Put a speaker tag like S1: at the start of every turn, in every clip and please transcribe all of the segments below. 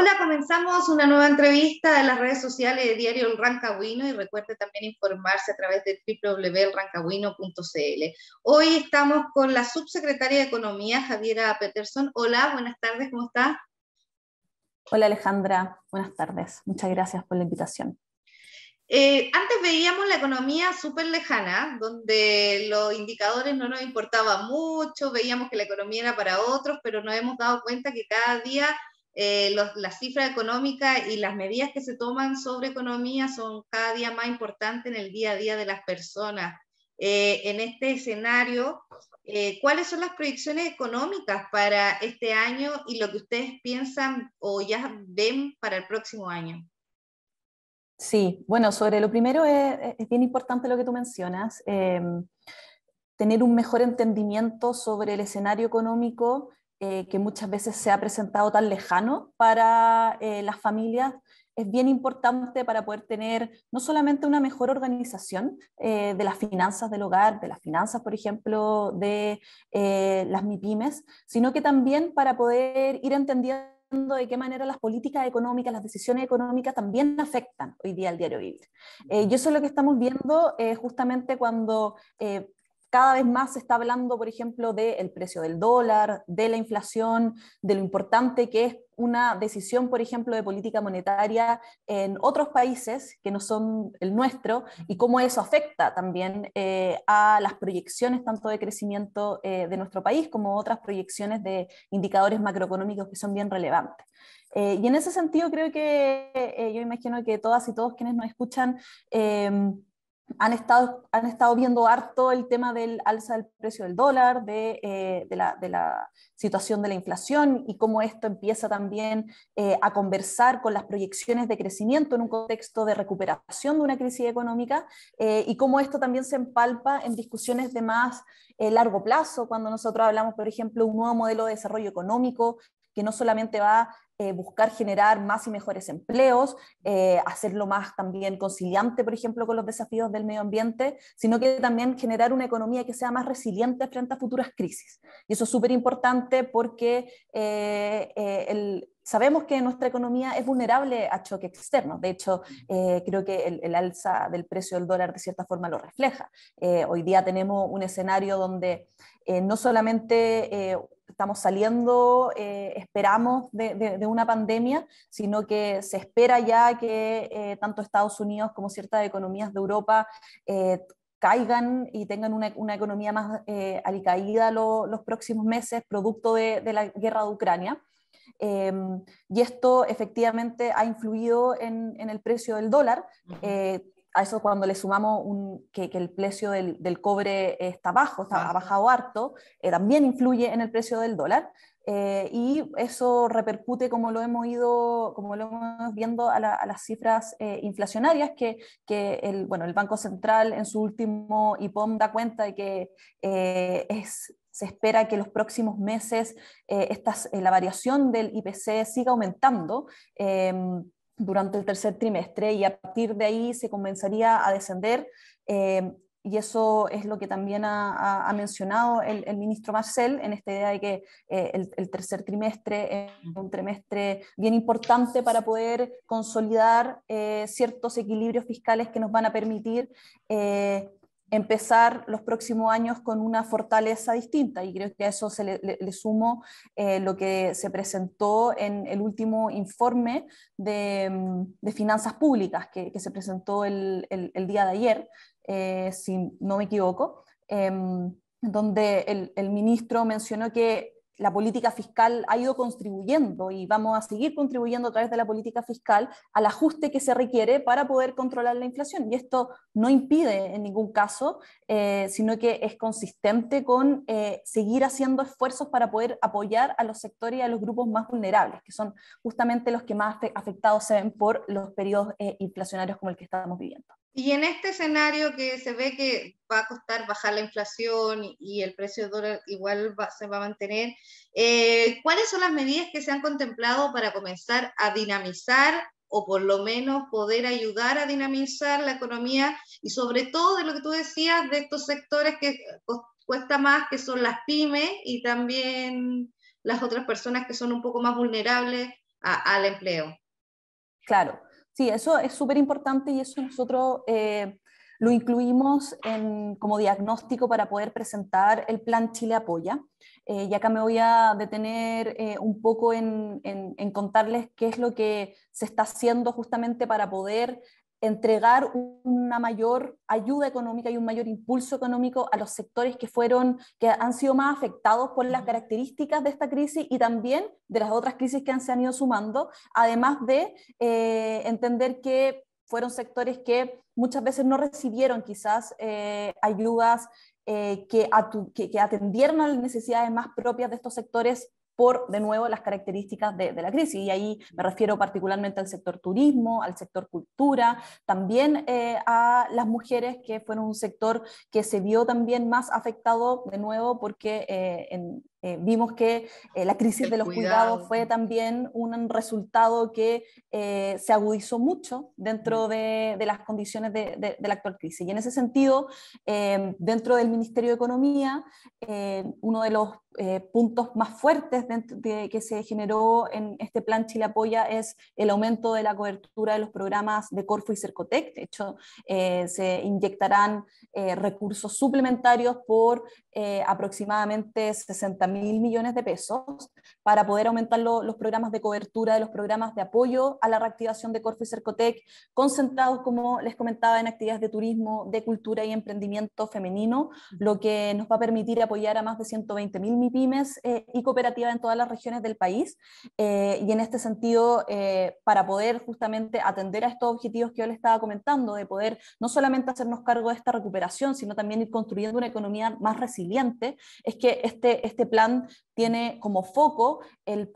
S1: Hola, comenzamos una nueva entrevista de las redes sociales de Diario El Rancagüino y recuerde también informarse a través de www.rancabuino.cl. Hoy estamos con la subsecretaria de Economía, Javiera Peterson. Hola, buenas tardes, ¿cómo está?
S2: Hola Alejandra, buenas tardes. Muchas gracias por la invitación.
S1: Eh, antes veíamos la economía súper lejana, donde los indicadores no nos importaban mucho, veíamos que la economía era para otros, pero nos hemos dado cuenta que cada día eh, los, la cifra económica y las medidas que se toman sobre economía son cada día más importantes en el día a día de las personas. Eh, en este escenario, eh, ¿cuáles son las proyecciones económicas para este año y lo que ustedes piensan o ya ven para el próximo año?
S2: Sí, bueno, sobre lo primero es, bien importante lo que tú mencionas, eh, tener un mejor entendimiento sobre el escenario económico eh, que muchas veces se ha presentado tan lejano para eh, las familias, es bien importante para poder tener no solamente una mejor organización eh, de las finanzas del hogar, de las finanzas, por ejemplo, de las MIPIMES, sino que también para poder ir entendiendo de qué manera las políticas económicas, las decisiones económicas también afectan hoy día al diario vivir. y eso es lo que estamos viendo justamente cuando cada vez más se está hablando, por ejemplo, del precio del dólar, de la inflación, de lo importante que es una decisión, por ejemplo, de política monetaria en otros países que no son el nuestro y cómo eso afecta también eh, a las proyecciones tanto de crecimiento eh, de nuestro país como otras proyecciones de indicadores macroeconómicos que son bien relevantes. Eh, y en ese sentido creo que yo imagino que todas y todos quienes nos escuchan em, han estado, han estado viendo harto el tema del alza del precio del dólar, de, eh, la, situación de la inflación y cómo esto empieza también eh, a conversar con las proyecciones de crecimiento en un contexto de recuperación de una crisis económica eh, y cómo esto también se empalpa en discusiones de más largo plazo, cuando nosotros hablamos, por ejemplo, un nuevo modelo de desarrollo económico que no solamente va eh, buscar generar más y mejores empleos, eh, hacerlo más también conciliante, por ejemplo, con los desafíos del medio ambiente, sino que también generar una economía que sea más resiliente frente a futuras crisis. Y eso es súper importante porque eh, sabemos que nuestra economía es vulnerable a choques externos. De hecho, creo que el, alza del precio del dólar de cierta forma lo refleja. hoy día tenemos un escenario donde no solamente estamos saliendo, eh, esperamos, de, una pandemia, sino que se espera ya que eh, tanto Estados Unidos como ciertas economías de Europa eh, caigan y tengan una, economía más alicaída los próximos meses, producto de, la guerra de Ucrania. Em, y esto efectivamente ha influido en, el precio del dólar a eso cuando le sumamos un, que, el precio del, cobre está bajo, está, ha bajado harto, eh, también influye en el precio del dólar. Eh, y eso repercute, como lo hemos ido como lo hemos viendo, a, las cifras eh, inflacionarias que, que el, bueno, el Banco Central en su último IPOM da cuenta de que es se espera que los próximos meses eh, la variación del IPC siga aumentando durante el tercer trimestre y a partir de ahí se comenzaría a descender. Eh, y eso es lo que también ha, mencionado el, ministro Marcel en esta idea de que eh, el, tercer trimestre es un trimestre bien importante para poder consolidar eh, ciertos equilibrios fiscales que nos van a permitir empezar los próximos años con una fortaleza distinta y creo que a eso se le, le, sumo eh, lo que se presentó en el último informe de, mm, de finanzas públicas que, que se presentó el, el, día de ayer, eh, si no me equivoco, em, donde el, el, ministro mencionó que la política fiscal ha ido contribuyendo y vamos a seguir contribuyendo a través de la política fiscal al ajuste que se requiere para poder controlar la inflación. Y esto no impide en ningún caso, eh, sino que es consistente con eh, seguir haciendo esfuerzos para poder apoyar a los sectores y a los grupos más vulnerables, que son justamente los que más afectados se ven por los periodos eh, inflacionarios como el que estamos viviendo.
S1: Y en este escenario que se ve que va a costar bajar la inflación y el precio del dólar igual se va a mantener, eh, ¿cuáles son las medidas que se han contemplado para comenzar a dinamizar o por lo menos poder ayudar a dinamizar la economía y sobre todo de lo que tú decías de estos sectores que eh, cuesta más, que son las pymes y también las otras personas que son un poco más vulnerables al empleo? Claro.
S2: Sí, eso es súper importante y eso nosotros eh, lo incluimos como diagnóstico para poder presentar el plan Chile Apoya. Eh, y acá me voy a detener eh, un poco en, contarles qué es lo que se está haciendo justamente para poder entregar una mayor ayuda económica y un mayor impulso económico a los sectores que fueron que han sido más afectados por las características de esta crisis y también de las otras crisis que han, se han ido sumando, además de eh, entender que fueron sectores que muchas veces no recibieron quizás eh, ayudas eh, que, atendieron a las necesidades más propias de estos sectores por, de nuevo, las características de, la crisis. Y ahí me refiero particularmente al sector turismo, al sector cultura, también eh, a las mujeres, que fueron un sector que se vio también más afectado, de nuevo, porque eh, en, eh, vimos que eh, la crisis de los cuidados fue también un resultado que eh, se agudizó mucho dentro mm. de, las condiciones de, la actual crisis. Y en ese sentido, em, dentro del Ministerio de Economía, em, uno de los puntos más fuertes que se generó en este plan Chile Apoya es el aumento de la cobertura de los programas de Corfo y Cercotec. De hecho, se inyectarán recursos suplementarios por aproximadamente 60 mil millones de pesos para poder aumentar los programas de cobertura de los programas de apoyo a la reactivación de Corfo y Cercotec, concentrados, como les comentaba, en actividades de turismo, de cultura y emprendimiento femenino, lo que nos va a permitir apoyar a más de 120 mil MIPIMES eh, y cooperativas en todas las regiones del país. Eh, y en este sentido, eh, para poder justamente atender a estos objetivos que yo les estaba comentando, de poder no solamente hacernos cargo de esta recuperación, sino también ir construyendo una economía más resiliente, es que este, este plan tiene como foco el,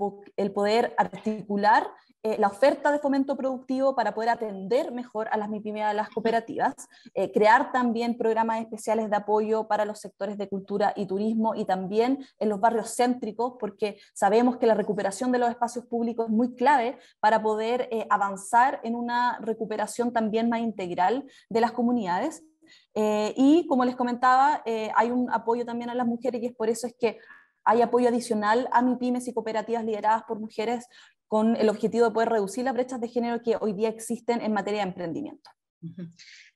S2: poder articular eh, la oferta de fomento productivo para poder atender mejor a las MIPIMEA de las cooperativas, eh, crear también programas especiales de apoyo para los sectores de cultura y turismo y también en los barrios céntricos, porque sabemos que la recuperación de los espacios públicos es muy clave para poder eh, avanzar en una recuperación también más integral de las comunidades. y como les comentaba, hay un apoyo también a las mujeres y es por eso es que hay apoyo adicional a MIPIMES y cooperativas lideradas por mujeres con el objetivo de poder reducir las
S1: brechas de género que hoy día existen en materia de emprendimiento.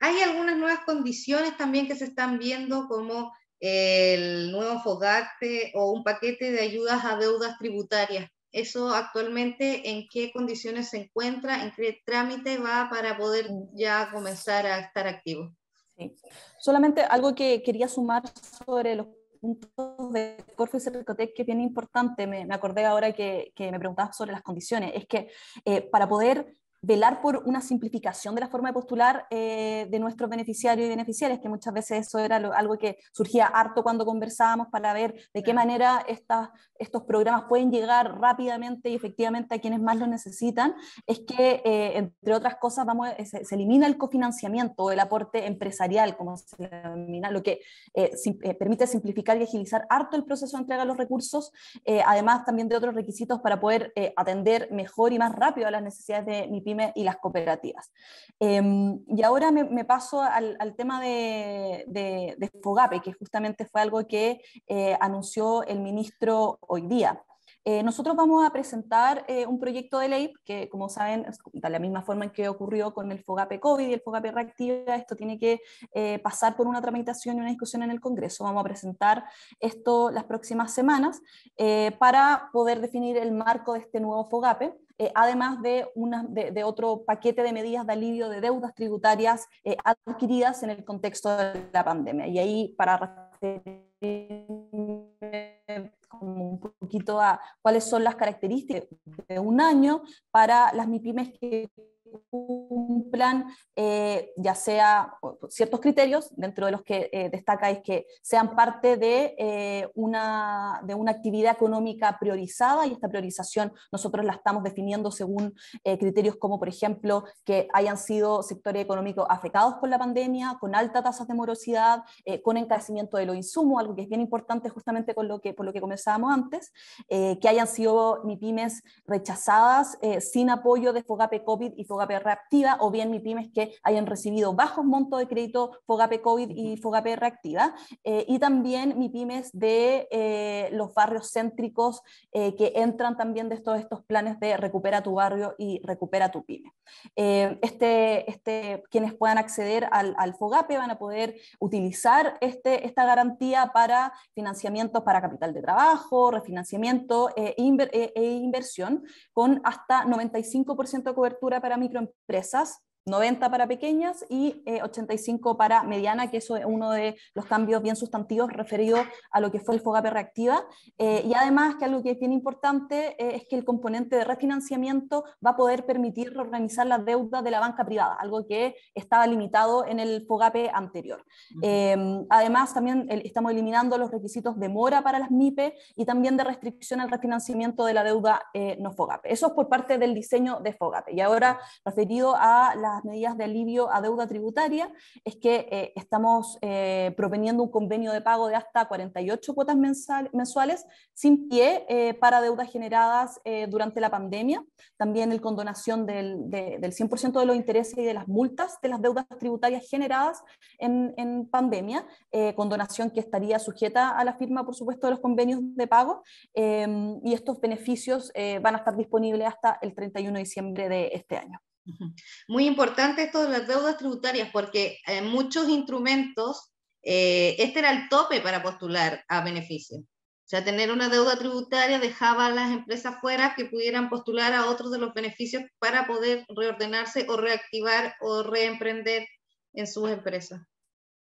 S1: Hay algunas nuevas condiciones también que se están viendo como eh, el nuevo FOGARTE o un paquete de ayudas a deudas tributarias. ¿Eso actualmente en qué condiciones se encuentra? ¿En qué trámite va para poder ya comenzar a estar activo?
S2: Sí. Solamente algo que quería sumar sobre los punto de Corfo y Cercotec que tiene importante, me, acordé ahora que, me preguntabas sobre las condiciones, es que eh, para poder velar por una simplificación de la forma de postular eh, de nuestros beneficiarios y beneficiarias, que muchas veces eso era algo que surgía harto cuando conversábamos para ver de qué manera estos programas pueden llegar rápidamente y efectivamente a quienes más lo necesitan, es que, eh, entre otras cosas, vamos, eh, se, elimina el cofinanciamiento o el aporte empresarial, como se denomina, lo que permite simplificar y agilizar harto el proceso de entrega de los recursos, además también de otros requisitos para poder atender mejor y más rápido a las necesidades de mi y las cooperativas. Em, y ahora me, paso al, tema de, FOGAPE, que justamente fue algo que eh, anunció el ministro hoy día. Eh, nosotros vamos a presentar eh, un proyecto de ley que, como saben, de la misma forma en que ocurrió con el FOGAPE COVID y el FOGAPE Reactiva, esto tiene que eh, pasar por una tramitación y una discusión en el Congreso. Vamos a presentar esto las próximas semanas para poder definir el marco de este nuevo FOGAPE. además de, otro paquete de medidas de alivio de deudas tributarias adquiridas en el contexto de la pandemia. Y ahí, para un poquito a cuáles son las características de un año para las MIPIMES que cumplan eh, ya sea ciertos criterios, dentro de los que destacáis eh, destaca es que sean parte de, eh, una, de una actividad económica priorizada y esta priorización nosotros la estamos definiendo según criterios como, por ejemplo, que hayan sido sectores económicos afectados por la pandemia, con altas tasas de morosidad, con encarecimiento de los insumos, algo que es bien importante justamente con lo que, por lo que comenzábamos antes, que hayan sido MIPIMES rechazadas sin apoyo de FOGAPE COVID y FOGAPE FOGAPE reactiva, o bien MIPIMES que hayan recibido bajos montos de crédito FOGAPE COVID y FOGAPE reactiva, eh, y también MIPIMES de eh, los barrios céntricos eh, que entran también de estos, estos planes de recupera tu barrio y recupera tu pyme. este, este, quienes puedan acceder al, FOGAPE van a poder utilizar este, esta garantía para financiamientos para capital de trabajo, refinanciamiento e, e, inversión con hasta 95% de cobertura para mi microempresas 90 para pequeñas y 85 eh, para mediana, que eso es uno de los cambios bien sustantivos referidos a lo que fue el FOGAPE reactiva. Eh, y además, que algo que es bien importante eh, es que el componente de refinanciamiento va a poder permitir reorganizar las deudas de la banca privada, algo que estaba limitado en el FOGAPE anterior. Em, además, también estamos eliminando los requisitos de mora para las MIPE y también de restricción al refinanciamiento de la deuda no FOGAPE. Eso es por parte del diseño de FOGAPE. Y ahora, referido a la medidas de alivio a deuda tributaria es que eh, estamos eh, proponiendo un convenio de pago de hasta 48 cuotas mensuales sin pie eh, para deudas generadas durante la pandemia. También el condonación del, del 100% de los intereses y de las multas de las deudas tributarias generadas en, en pandemia. condonación que estaría sujeta a la firma, por supuesto, de los convenios de pago. y estos beneficios van a estar disponibles hasta el 31 de diciembre de este
S1: año. Muy importante esto de las deudas tributarias, porque en eh, muchos instrumentos, eh, este era el tope para postular a beneficio. O sea, tener una deuda tributaria dejaba a las empresas fuera que pudieran postular a otros de los beneficios para poder reordenarse o reactivar o reemprender en sus empresas.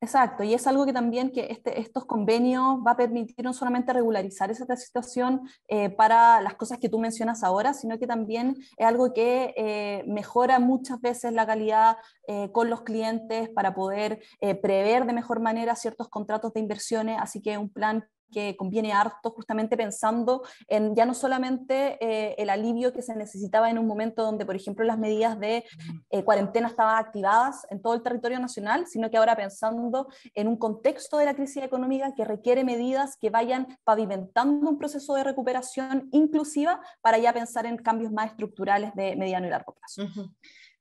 S2: Exacto, y es algo que también que este, estos convenios va a permitir no solamente regularizar esa situación eh, para las cosas que tú mencionas ahora, sino que también es algo que eh, mejora muchas veces la calidad eh, con los clientes para poder prever de mejor manera ciertos contratos de inversiones, así que un plan que conviene harto, justamente pensando en ya no solamente eh, el alivio que se necesitaba en un momento donde, por ejemplo, las medidas de eh, cuarentena estaban activadas en todo el territorio nacional, sino que ahora pensando en un contexto de la crisis económica que requiere medidas que vayan pavimentando un proceso de recuperación inclusiva para ya pensar en cambios más estructurales de mediano y largo
S1: plazo.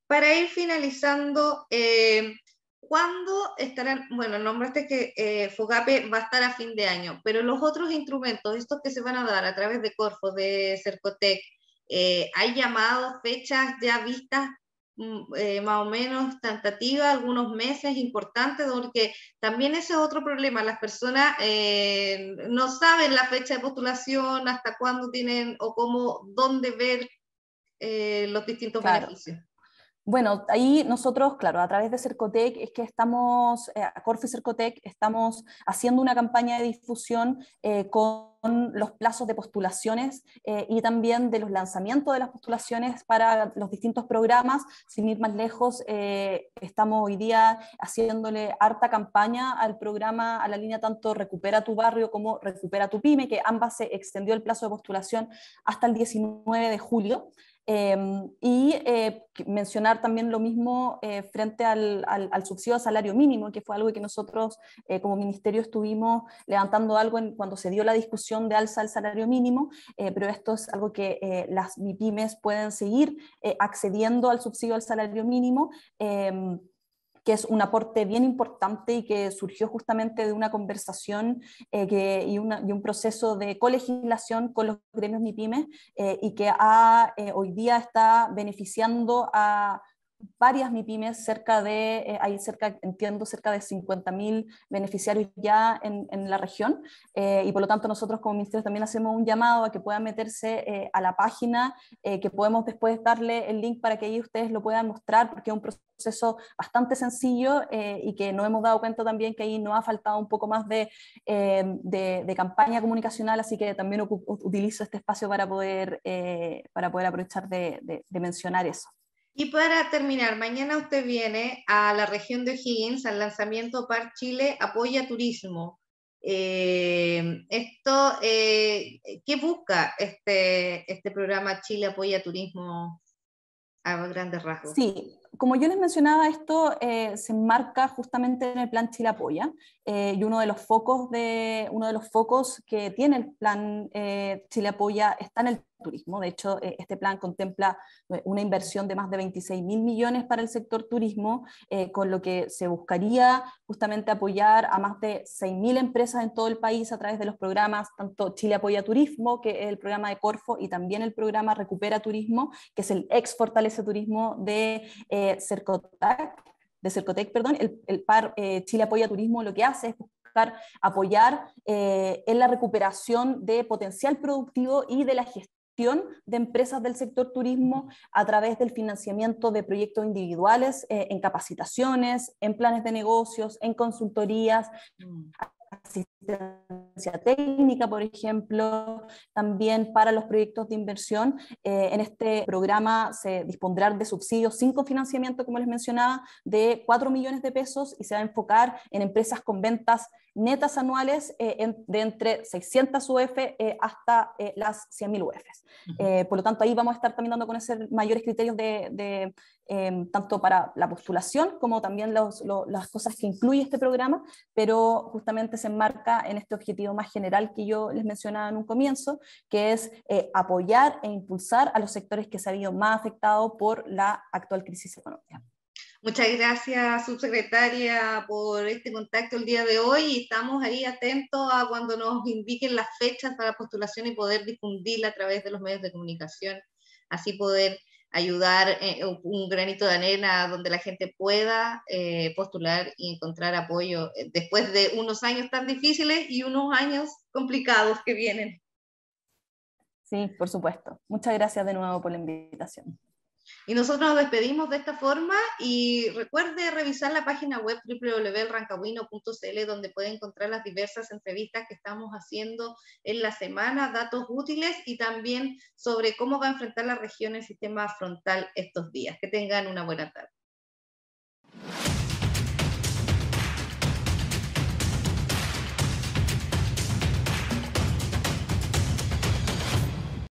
S1: Para ir finalizando, eh, ¿Cuándo estarán? Bueno, nombraste que eh, FOGAPE va a estar a fin de año, pero los otros instrumentos, estos que se van a dar a través de Corfo, de Cercotec, eh, ¿hay llamados, fechas ya vistas mm, eh, más o menos tentativas, algunos meses importantes, porque también ese es otro problema, las personas no saben la fecha de postulación, hasta cuándo tienen o cómo, dónde ver los distintos
S2: beneficios. Bueno, ahí nosotros, claro, a través de Cercotec es que estamos, eh, a Corfe Cercotec, estamos haciendo una campaña de difusión eh, con los plazos de postulaciones eh, y también de los lanzamientos de las postulaciones para los distintos programas. Sin ir más lejos, eh, estamos hoy día haciéndole harta campaña al programa, a la línea tanto Recupera tu barrio como Recupera tu pyme, que ambas se extendió el plazo de postulación hasta el 19 de julio. Em, y eh, mencionar también lo mismo frente al, al, subsidio a salario mínimo, que fue algo que nosotros como ministerio estuvimos levantando algo en, cuando se dio la discusión de alza al salario mínimo, eh, pero esto es algo que eh, las MIPIMES pueden seguir eh, accediendo al subsidio al salario mínimo em, que es un aporte bien importante y que surgió justamente de una conversación y, un proceso de colegislación con los gremios MIPIMES y que hoy día está beneficiando a varias MIPIMES, cerca de, eh, hay cerca, entiendo, cerca de 50.000 beneficiarios ya en, la región, eh, y por lo tanto nosotros como ministerio también hacemos un llamado a que puedan meterse eh, a la página, que podemos después darle el link para que ahí ustedes lo puedan mostrar, porque es un proceso bastante sencillo y que no hemos dado cuenta también que ahí no ha faltado un poco más de, campaña comunicacional, así que también utilizo este espacio para poder, para poder aprovechar de mencionar eso.
S1: Y para terminar, mañana usted viene a la región de O'Higgins al lanzamiento Par Chile Apoya Turismo. Eh, esto, eh, ¿Qué busca este, este programa Chile Apoya Turismo a grandes rasgos?
S2: Sí, como yo les mencionaba, esto eh, se enmarca justamente en el plan Chile Apoya eh, y uno de, los focos de, uno de los focos que tiene el plan eh, Chile Apoya está en el turismo. De hecho, este plan contempla una inversión de más de 26 mil millones para el sector turismo, con lo que se buscaría justamente apoyar a más de 6 mil empresas en todo el país a través de los programas, tanto Chile Apoya Turismo, que es el programa de Corfo, y también el programa Recupera Turismo, que es el ex Fortalece Turismo de eh, Cercotec, perdón, el, par eh, Chile Apoya Turismo lo que hace es buscar apoyar eh, en la recuperación de potencial productivo y de la gestión de empresas del sector turismo a través del financiamiento de proyectos individuales, eh, en capacitaciones, en planes de negocios, en consultorías. Mm asistencia técnica, por ejemplo, también para los proyectos de inversión. Eh, en este programa se dispondrá de subsidios sin cofinanciamiento, como les mencionaba, de 4 millones de pesos y se va a enfocar en empresas con ventas netas anuales eh, de entre 600 UF eh, hasta las 100.000 UF. por lo tanto, ahí vamos a estar también dando a conocer mayores criterios de, de Em, tanto para la postulación como también las cosas que incluye este programa, pero justamente se enmarca en este objetivo más general que yo les mencionaba en un comienzo, que es eh, apoyar e impulsar a los sectores que se han ido más afectados por la actual crisis económica.
S1: Muchas gracias, subsecretaria, por este contacto el día de hoy. Estamos ahí atentos a cuando nos indiquen las fechas para la postulación y poder difundirla a través de los medios de comunicación, así poder ayudar eh, un granito de arena donde la gente pueda eh, postular y encontrar apoyo eh, después de unos años tan difíciles y unos años complicados que vienen. Sí, por supuesto. Muchas gracias de nuevo por la invitación. Y nosotros nos despedimos de esta forma y recuerde revisar la página web www.rancagüino.cl donde puede encontrar las diversas entrevistas que estamos haciendo en la semana, datos útiles y también sobre cómo va a enfrentar la región el sistema frontal estos días. Que tengan una buena tarde.